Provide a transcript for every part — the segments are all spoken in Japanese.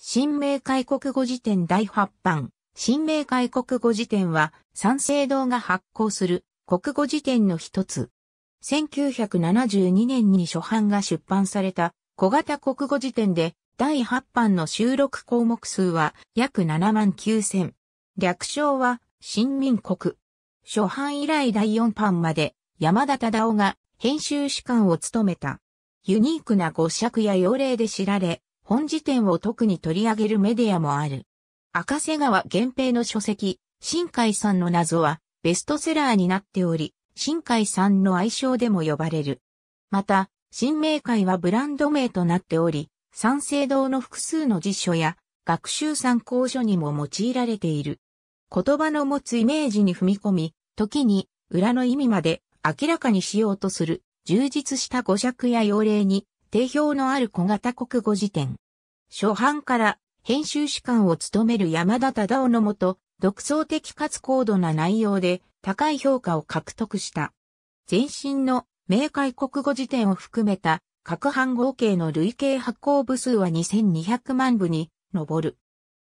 新明解国語辞典第8版。新明解国語辞典は、三省堂が発行する国語辞典の一つ。1972年に初版が出版された小型国語辞典で、第8版の収録項目数は約7万9000。略称は、新民国。初版以来第4版まで、山田忠夫が編集士官を務めた。ユニークな語尺や用例で知られ、本辞典を特に取り上げるメディアもある。赤瀬川源平の書籍、新海さんの謎はベストセラーになっており、新海さんの愛称でも呼ばれる。また、新明会はブランド名となっており、三省堂の複数の辞書や学習参考書にも用いられている。言葉の持つイメージに踏み込み、時に裏の意味まで明らかにしようとする充実した語尺や要例に定評のある小型国語辞典。初版から編集士官を務める山田忠夫のもと、独創的かつ高度な内容で高い評価を獲得した。前身の明海国語辞典を含めた各版合計の累計発行部数は2200万部に上る。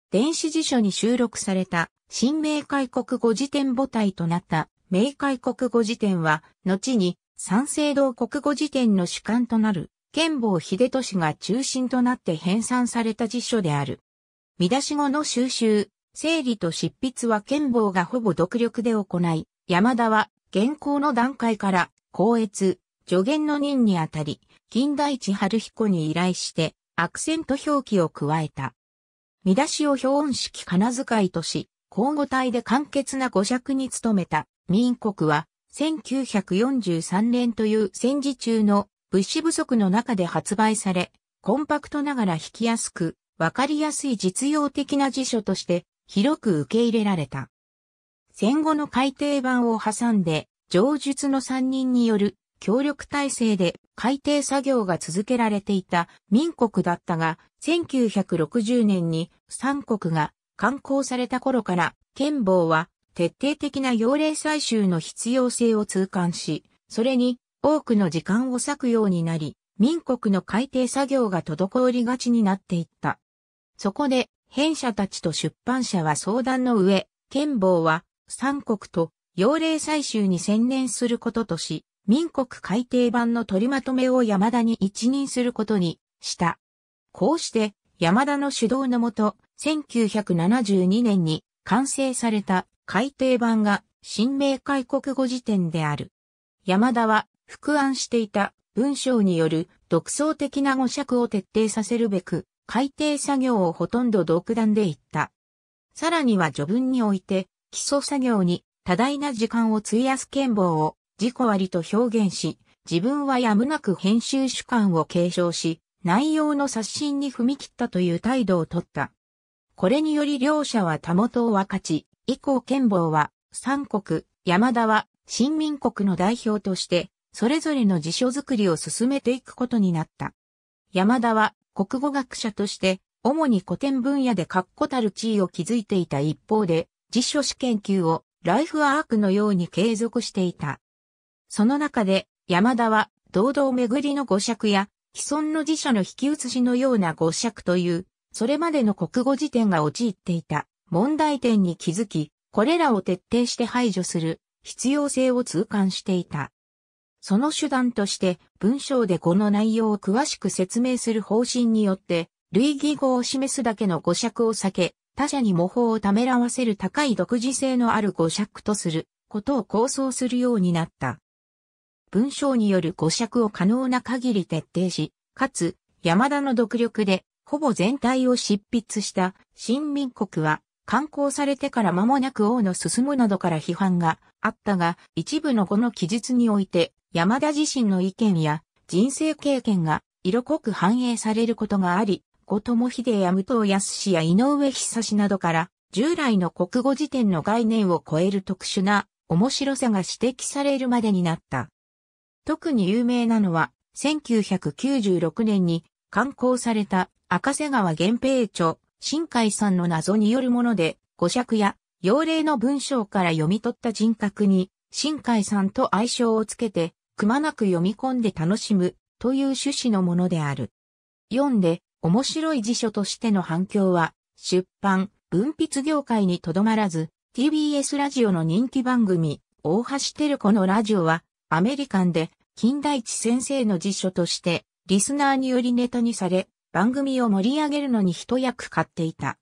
電子辞書に収録された新明海国語辞典母体となった明海国語辞典は、後に三省堂国語辞典の主管となる。剣坊秀俊が中心となって編纂された辞書である。見出し後の収集、整理と執筆は剣坊がほぼ独力で行い、山田は現行の段階から、高越、助言の任にあたり、近代地春彦に依頼して、アクセント表記を加えた。見出しを表音式金遣いとし、交互体で簡潔な語尺に努めた民国は、1943年という戦時中の物資不足の中で発売され、コンパクトながら引きやすく、わかりやすい実用的な辞書として広く受け入れられた。戦後の改訂版を挟んで、上述の3人による協力体制で改訂作業が続けられていた民国だったが、1960年に三国が刊行された頃から、憲法は徹底的な要例採集の必要性を痛感し、それに多くの時間を割くようになり、民国の改定作業が滞りがちになっていった。そこで、編者たちと出版社は相談の上、憲法は、三国と、要令採集に専念することとし、民国改定版の取りまとめを山田に一任することにした。こうして、山田の主導のもと、1972年に完成された改定版が新明開国語辞典である。山田は復案していた文章による独創的な語尺を徹底させるべく、改定作業をほとんど独断でいった。さらには序文において、基礎作業に多大な時間を費やす剣謀を自己割と表現し、自分はやむなく編集主観を継承し、内容の刷新に踏み切ったという態度をとった。これにより両者はたもとを分かち、以降剣謀は三国、山田は新民国の代表としてそれぞれの辞書作りを進めていくことになった。山田は国語学者として、主に古典分野で確固たる地位を築いていた一方で、辞書史研究をライフワークのように継続していた。その中で、山田は、堂々巡りの語尺や、既存の辞書の引き写しのような語尺という、それまでの国語辞典が陥っていた問題点に気づき、これらを徹底して排除する必要性を痛感していた。その手段として文章でこの内容を詳しく説明する方針によって、類義語を示すだけの語尺を避け、他者に模倣をためらわせる高い独自性のある語尺とすることを構想するようになった。文章による語尺を可能な限り徹底し、かつ山田の独力でほぼ全体を執筆した新民国は、刊行されてから間もなく王の進むなどから批判があったが、一部の語の記述において山田自身の意見や人生経験が色濃く反映されることがあり、後友秀や武藤康や井上久氏などから従来の国語辞典の概念を超える特殊な面白さが指摘されるまでになった。特に有名なのは1996年に刊行された赤瀬川源平著、新海さんの謎によるもので、語釈や幼例の文章から読み取った人格に、新海さんと愛称をつけて、くまなく読み込んで楽しむという趣旨のものである。読んで面白い辞書としての反響は出版、文筆業界にとどまらず TBS ラジオの人気番組大橋テル子のラジオはアメリカンで金田一先生の辞書としてリスナーによりネタにされ番組を盛り上げるのに一役買っていた。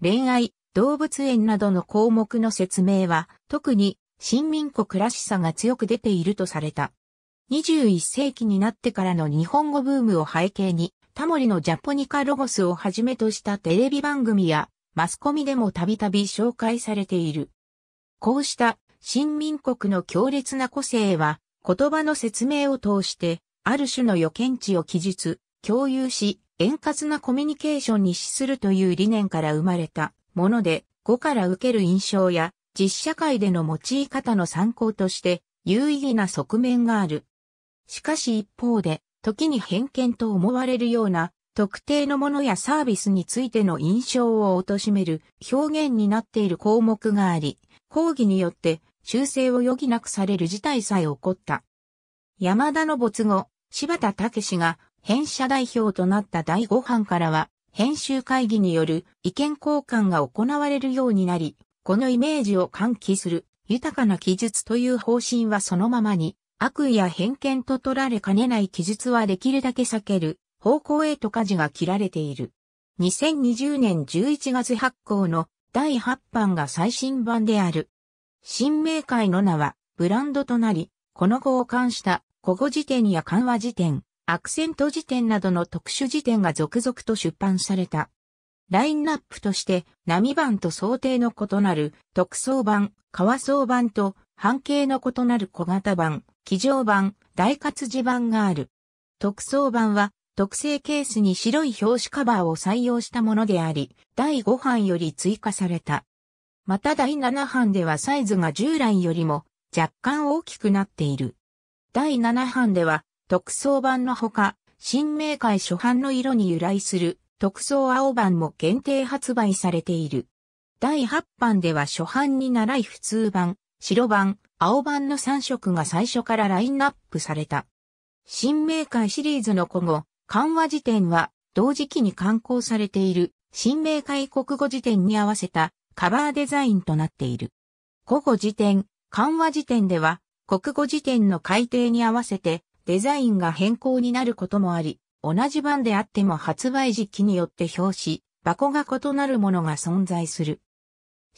恋愛、動物園などの項目の説明は特に新民国らしさが強く出ているとされた。21世紀になってからの日本語ブームを背景に、タモリのジャポニカロゴスをはじめとしたテレビ番組やマスコミでもたびたび紹介されている。こうした新民国の強烈な個性は言葉の説明を通してある種の予見地を記述、共有し円滑なコミュニケーションに資するという理念から生まれたもので語から受ける印象や実社会での用い方の参考として有意義な側面がある。しかし一方で、時に偏見と思われるような、特定のものやサービスについての印象を貶める表現になっている項目があり、講義によって修正を余儀なくされる事態さえ起こった。山田の没後、柴田武が編社代表となった第5版からは、編集会議による意見交換が行われるようになり、このイメージを喚起する豊かな記述という方針はそのままに悪意や偏見と取られかねない記述はできるだけ避ける方向へと舵が切られている。2020年11月発行の第8版が最新版である。新明会の名はブランドとなり、この後を冠した古語辞典や漢和辞典、アクセント辞典などの特殊辞典が続々と出版された。ラインナップとして、波版と想定の異なる、特装版、革装版と半径の異なる小型版、機上版、大活字版がある。特装版は、特製ケースに白い表紙カバーを採用したものであり、第5版より追加された。また第7版ではサイズが従来よりも若干大きくなっている。第7版では、特装版のほか、新明解初版の色に由来する特装青版も限定発売されている。第8版では初版に習い普通版、白版、青版の3色が最初からラインナップされた。新明解シリーズの古語、緩和辞典は、同時期に刊行されている、新明解国語辞典に合わせたカバーデザインとなっている。古語辞典、緩和辞典では、国語辞典の改訂に合わせて、デザインが変更になることもあり、同じ版であっても発売時期によって表紙、箱が異なるものが存在する。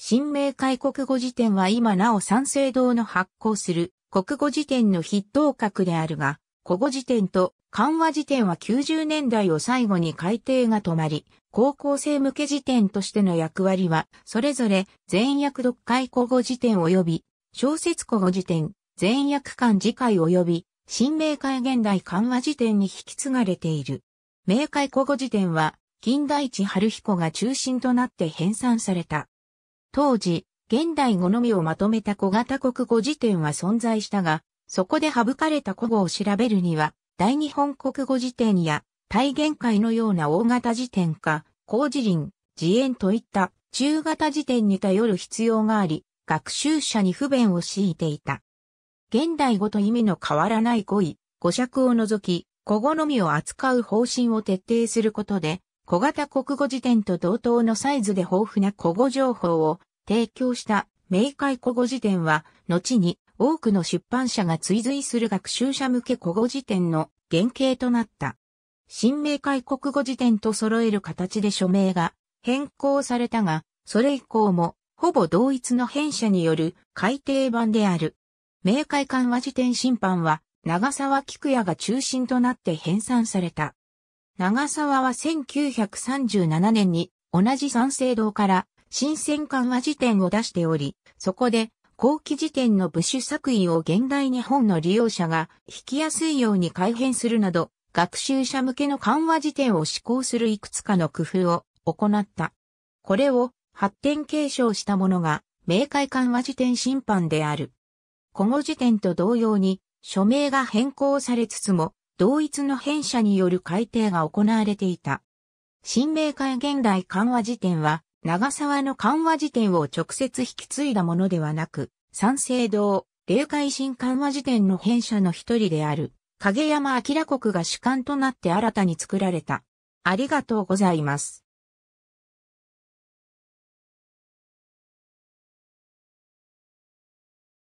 新明解国語辞典は今なお三省堂の発行する国語辞典の筆頭格であるが、古語辞典と漢和辞典は90年代を最後に改訂が止まり、高校生向け辞典としての役割は、それぞれ全訳読解古語辞典及び、小説古語辞典、全訳漢字解及び、新明解現代漢和辞典に引き継がれている。明解古語辞典は、近代地春彦が中心となって編纂された。当時、現代語のみをまとめた小型国語辞典は存在したが、そこで省かれた古語を調べるには、大日本国語辞典や、大限界のような大型辞典か、高辞林、辞演といった中型辞典に頼る必要があり、学習者に不便を強いていた。現代語と意味の変わらない語彙、語尺を除き、古語のみを扱う方針を徹底することで、小型国語辞典と同等のサイズで豊富な古語情報を提供した明解古語辞典は、後に多くの出版社が追随する学習者向け古語辞典の原型となった。新明解国語辞典と揃える形で署名が変更されたが、それ以降もほぼ同一の編者による改訂版である。明解緩和辞典審判は長沢菊也が中心となって編纂された。長沢は1937年に同じ三省堂から新鮮緩和辞典を出しており、そこで後期辞典の部首作為を現代日本の利用者が引きやすいように改変するなど、学習者向けの緩和辞典を施行するいくつかの工夫を行った。これを発展継承したものが、明快緩和辞典審判である。古語辞典と同様に、署名が変更されつつも、同一の編者による改訂が行われていた。新明解現代緩和辞典は、長沢の緩和辞典を直接引き継いだものではなく、三省堂、霊界新緩和辞典の編者の一人である、影山明国が主観となって新たに作られた。ありがとうございます。